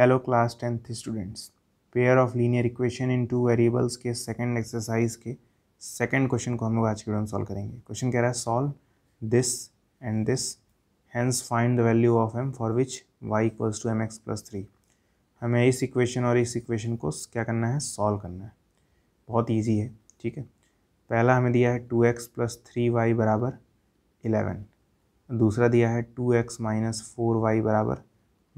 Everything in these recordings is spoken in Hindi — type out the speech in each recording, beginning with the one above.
hello class tenth students pair of linear equation in two variables के सेकंड एक्सरसाइज के सेकंड क्वेश्चन को हम लोग आज के वीडियो में सॉल्व करेंगे क्वेश्चन कह रहा है solve this and this hence find the value of M for which Y equals to M X plus three हमें इस इक्वेशन और इस इक्वेशन को क्या करना है सॉल्व करना है बहुत ईजी है ठीक है पहला हमें दिया है two X plus three Y बराबर इलेवन दूसरा दिया है two X minus four Y बराबर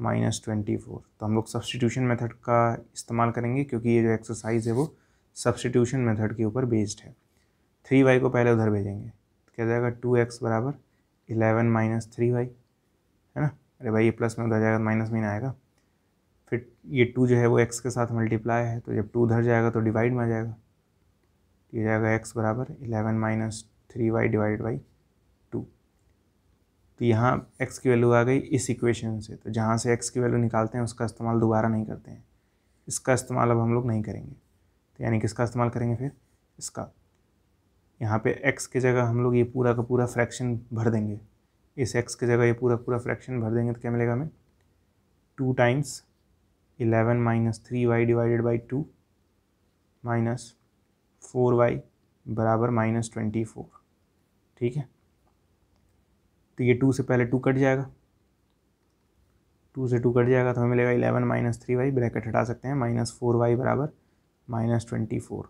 माइनस ट्वेंटी फोर तो हम लोग सब्सटीट्यूशन मेथड का इस्तेमाल करेंगे क्योंकि ये जो एक्सरसाइज है वो सब्सटीट्यूशन मेथड के ऊपर बेस्ड है थ्री वाई को पहले उधर भेजेंगे तो क्या जाएगा टू एक्स बराबर इलेवन माइनस थ्री वाई है ना अरे भाई ये प्लस में उधर जाएगा माइनस तो में आएगा फिर ये टू जो है वो एक्स के साथ मल्टीप्लाई है तो जब टू उधर जाएगा तो डिवाइड में आ जाएगा ये जाएगा एक्स बराबर eleven minus three Y divide by तो यहाँ एक्स की वैल्यू आ गई इस इक्वेशन से तो जहाँ से एक्स की वैल्यू निकालते हैं उसका इस्तेमाल दोबारा नहीं करते हैं इसका इस्तेमाल अब हम लोग नहीं करेंगे तो यानी किसका इस्तेमाल करेंगे फिर इसका यहाँ पे एक्स की जगह हम लोग ये पूरा का पूरा फ्रैक्शन भर देंगे इस एक्स की जगह ये पूरा पूरा फ्रैक्शन भर देंगे तो क्या मिलेगा हमें two times eleven minus three Y divided by two minus four Y बराबर माइनस ट्वेंटी फोर ठीक है तो ये टू से पहले टू कट जाएगा टू से टू कट जाएगा तो हमें मिलेगा eleven minus three Y bracket हटा सकते हैं माइनस फोर वाई बराबर minus twenty four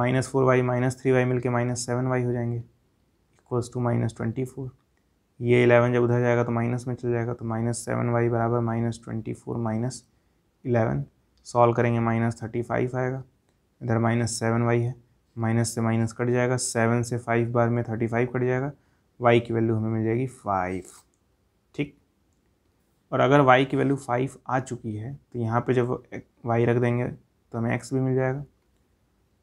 minus four Y minus three Y मिलकर माइनस सेवन वाई हो जाएंगे equals to minus twenty four ये इलेवन जब उधर जाएगा तो माइनस में चल जाएगा तो माइनस सेवन वाई बराबर minus twenty four minus eleven solve करेंगे माइनस थर्टी फाइव आएगा इधर माइनस सेवन वाई है माइनस से माइनस कट जाएगा सेवन से फाइव बार में थर्टी फाइव कट जाएगा वाई की वैल्यू हमें मिल जाएगी फाइव ठीक और अगर वाई की वैल्यू फाइव आ चुकी है तो यहाँ पे जब वाई रख देंगे तो हमें एक्स भी मिल जाएगा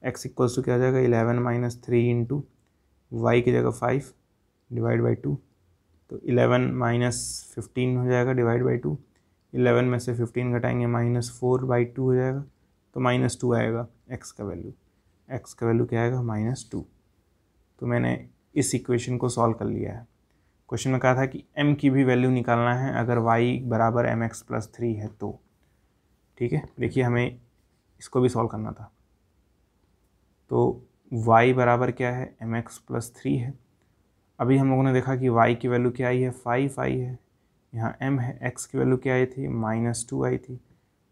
एक्स इक्वल्स टू क्या तो हो जाएगा eleven minus three into Y की जगह फाइव डिवाइड बाई टू तो इलेवन माइनस फिफ्टीन हो जाएगा डिवाइड बाई टू इलेवन में से फिफ्टीन घटाएंगे माइनस फोर बाई टू हो जाएगा तो माइनस टू आएगा एक्स का वैल्यू एक्स का वैल्यू क्या आएगा माइनस टू तो मैंने इस इक्वेशन को सॉल्व कर लिया है क्वेश्चन में कहा था कि m की भी वैल्यू निकालना है अगर y बराबर एम एक्स प्लस थ्री है तो ठीक है देखिए हमें इसको भी सॉल्व करना था तो y बराबर क्या है एम एक्स प्लस थ्री है अभी हम लोगों ने देखा कि y की वैल्यू क्या आई है फाइव आई है यहाँ m है x की वैल्यू क्या आई थी माइनस टू आई थी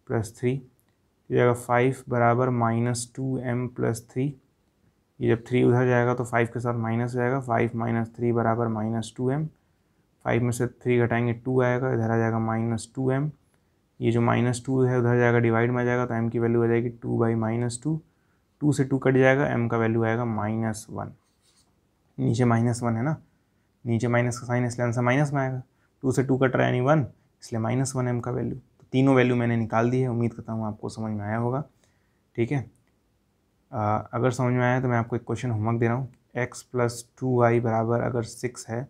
प्लस थ्री तो फाइव बराबर minus two M plus three ये जब थ्री उधर जाएगा तो फाइव के साथ माइनस हो जाएगा फाइव माइनस थ्री बराबर माइनस टू एम फाइव में से थ्री घटाएंगे टू आएगा इधर आ जाएगा माइनस टू एम ये जो माइनस टू है उधर जाएगा डिवाइड में आ जाएगा तो एम की वैल्यू आ जाएगी two by minus two two से टू कट जाएगा एम का वैल्यू आएगा माइनस वन नीचे माइनस वन है ना नीचे माइनस का साइन इसलिए आंसर माइनस में आएगा टू से टू कट रहा है यानी वन इसलिए माइनस वन एम का वैल्यू तो तीनों वैल्यू मैंने निकाल दी है उम्मीद करता हूँ आपको समझ में आया होगा ठीक है अगर समझ में आया तो मैं आपको एक क्वेश्चन होमवर्क दे रहा हूँ एक्स प्लस टू वाई बराबर अगर सिक्स है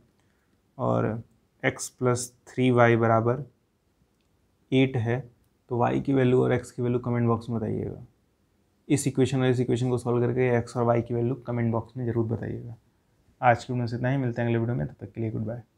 और एक्स प्लस थ्री वाई बराबर एट है तो वाई की वैल्यू और एक्स की वैल्यू कमेंट बॉक्स में बताइएगा इस इक्वेशन और इस इक्वेशन को सॉल्व करके एक्स और वाई की वैल्यू कमेंट बॉक्स में ज़रूर बताइएगा आज की वीडियो से इतना ही मिलते हैं अगले वीडियो में तब तक के लिए गुड बाय